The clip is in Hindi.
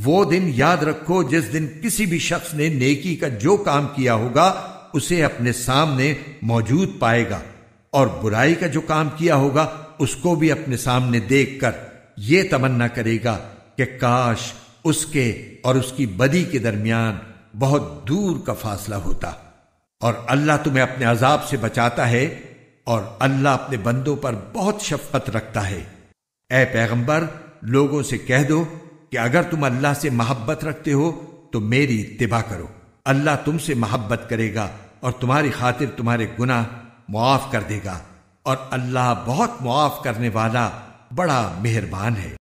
वो दिन याद रखो जिस दिन किसी भी शख्स ने नेकी का जो काम किया होगा उसे अपने सामने मौजूद पाएगा और बुराई का जो काम किया होगा उसको भी अपने सामने देखकर यह तमन्ना करेगा कि काश उसके और उसकी बदी के दरमियान बहुत दूर का फासला होता और अल्लाह तुम्हें अपने अजाब से बचाता है और अल्लाह अपने बंदों पर बहुत शफकत रखता है ए पैगंबर लोगों से कह दो कि अगर तुम अल्लाह से मोहब्बत रखते हो तो मेरी इतबा करो अल्लाह तुमसे मोहब्बत करेगा और तुम्हारी खातिर तुम्हारे गुनाह मुआफ कर देगा और अल्लाह बहुत मुआफ करने वाला बड़ा मेहरबान है